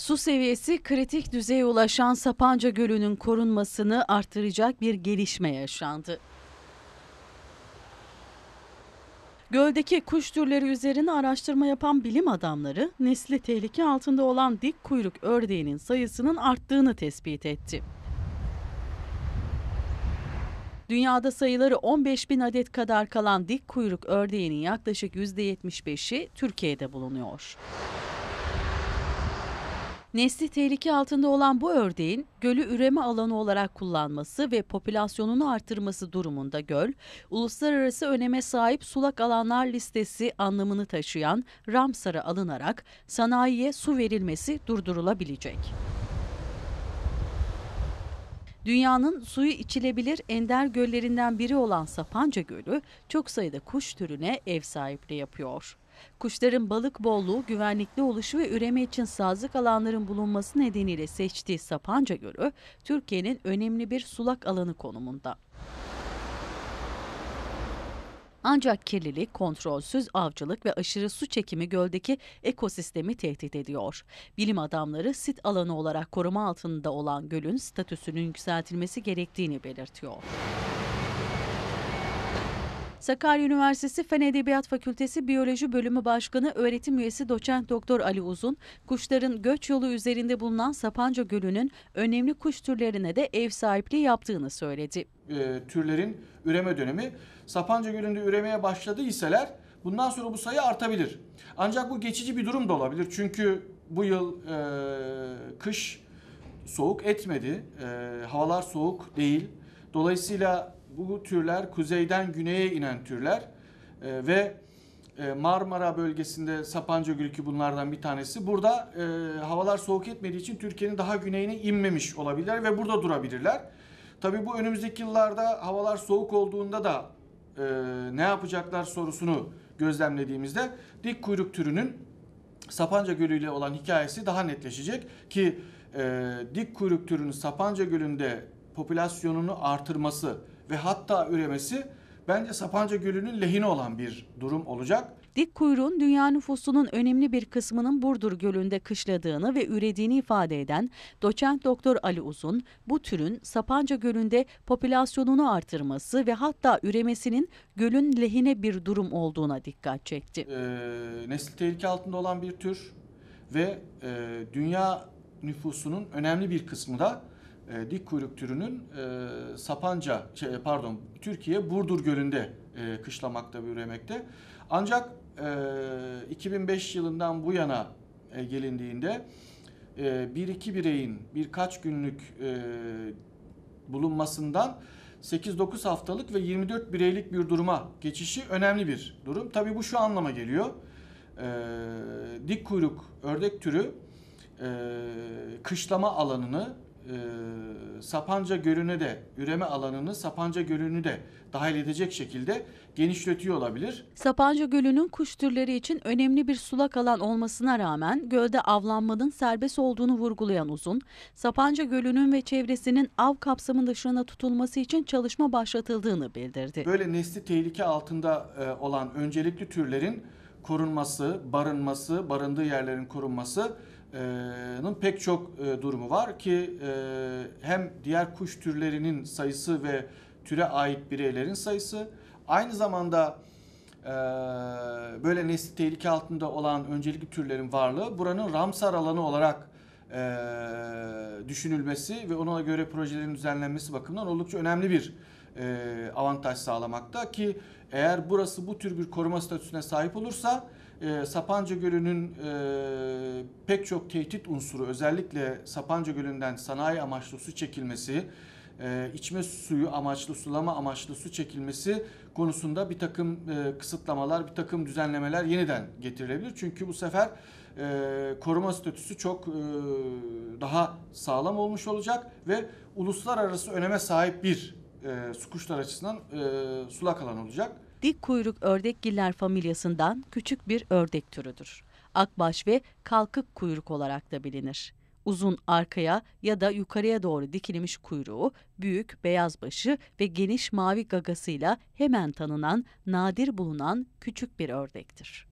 Su seviyesi kritik düzeye ulaşan Sapanca Gölü'nün korunmasını artıracak bir gelişme yaşandı. Göldeki kuş türleri üzerine araştırma yapan bilim adamları nesli tehlike altında olan dik kuyruk ördeğinin sayısının arttığını tespit etti. Dünyada sayıları 15 bin adet kadar kalan dik kuyruk ördeğinin yaklaşık %75'i Türkiye'de bulunuyor. Nesli tehlike altında olan bu ördeğin gölü üreme alanı olarak kullanması ve popülasyonunu artırması durumunda göl, uluslararası öneme sahip sulak alanlar listesi anlamını taşıyan Ramsar'a alınarak sanayiye su verilmesi durdurulabilecek. Dünyanın suyu içilebilir ender göllerinden biri olan Sapanca Gölü çok sayıda kuş türüne ev sahipliği yapıyor. Kuşların balık bolluğu, güvenlikli oluşu ve üreme için sazlık alanların bulunması nedeniyle seçtiği Sapanca Gölü, Türkiye'nin önemli bir sulak alanı konumunda. Ancak kirlilik, kontrolsüz avcılık ve aşırı su çekimi göldeki ekosistemi tehdit ediyor. Bilim adamları sit alanı olarak koruma altında olan gölün statüsünün yükseltilmesi gerektiğini belirtiyor. Sakarya Üniversitesi Fen Edebiyat Fakültesi Biyoloji Bölümü Başkanı öğretim üyesi doçent doktor Ali Uzun, kuşların göç yolu üzerinde bulunan Sapanca Gölü'nün önemli kuş türlerine de ev sahipliği yaptığını söyledi. E, türlerin üreme dönemi Sapanca Gölü'nde üremeye başladıysalar bundan sonra bu sayı artabilir. Ancak bu geçici bir durum da olabilir. Çünkü bu yıl e, kış soğuk etmedi. E, havalar soğuk değil. Dolayısıyla bu türler kuzeyden güneye inen türler e, ve e, Marmara bölgesinde Sapanca Gölü ki bunlardan bir tanesi. Burada e, havalar soğuk etmediği için Türkiye'nin daha güneyine inmemiş olabilirler ve burada durabilirler. Tabii bu önümüzdeki yıllarda havalar soğuk olduğunda da e, ne yapacaklar sorusunu gözlemlediğimizde dik kuyruk türünün Sapanca Gölü ile olan hikayesi daha netleşecek ki e, dik kuyruk türünün Sapanca Gölü'nde popülasyonunu artırması ve hatta üremesi bence Sapanca Gölü'nün lehine olan bir durum olacak. Dik kuyruğun dünya nüfusunun önemli bir kısmının Burdur Gölü'nde kışladığını ve ürediğini ifade eden doçent doktor Ali Uzun, bu türün Sapanca Gölü'nde popülasyonunu artırması ve hatta üremesinin gölün lehine bir durum olduğuna dikkat çekti. Ee, nesil tehlike altında olan bir tür ve e, dünya nüfusunun önemli bir kısmı da e, dik kuyruk türünün e, Sapanca, şey, pardon Türkiye Burdur Gölü'nde e, kışlamakta ve üremekte. Ancak e, 2005 yılından bu yana e, gelindiğinde e, bir iki bireyin birkaç günlük e, bulunmasından 8-9 haftalık ve 24 bireylik bir duruma geçişi önemli bir durum. Tabii bu şu anlama geliyor. E, dik kuyruk ördek türü e, kışlama alanını e, Sapanca Gölü'ne de üreme alanını Sapanca Gölü'nü de dahil edecek şekilde genişletiyor olabilir. Sapanca Gölü'nün kuş türleri için önemli bir sulak alan olmasına rağmen gölde avlanmanın serbest olduğunu vurgulayan Uzun, Sapanca Gölü'nün ve çevresinin av kapsamı dışına tutulması için çalışma başlatıldığını bildirdi. Böyle nesli tehlike altında e, olan öncelikli türlerin korunması, barınması, barındığı yerlerin korunması nın pek çok e, durumu var ki e, hem diğer kuş türlerinin sayısı ve türe ait bireylerin sayısı aynı zamanda e, böyle nesli tehlike altında olan öncelikli türlerin varlığı buranın Ramsar alanı olarak e, düşünülmesi ve ona göre projelerin düzenlenmesi bakımından oldukça önemli bir e, avantaj sağlamakta ki eğer burası bu tür bir koruma statüsüne sahip olursa e, Sapanca Gölü'nün e, pek çok tehdit unsuru özellikle Sapanca Gölü'nden sanayi amaçlı su çekilmesi, e, içme suyu amaçlı, sulama amaçlı su çekilmesi konusunda bir takım e, kısıtlamalar, bir takım düzenlemeler yeniden getirilebilir. Çünkü bu sefer e, koruma statüsü çok e, daha sağlam olmuş olacak ve uluslararası öneme sahip bir e, su kuşlar açısından e, sulak alan olacak dik kuyruk ördekgiller familyasından küçük bir ördek türüdür. Akbaş ve kalkık kuyruk olarak da bilinir. Uzun arkaya ya da yukarıya doğru dikilmiş kuyruğu, büyük beyaz başı ve geniş mavi gagasıyla hemen tanınan, nadir bulunan küçük bir ördektir.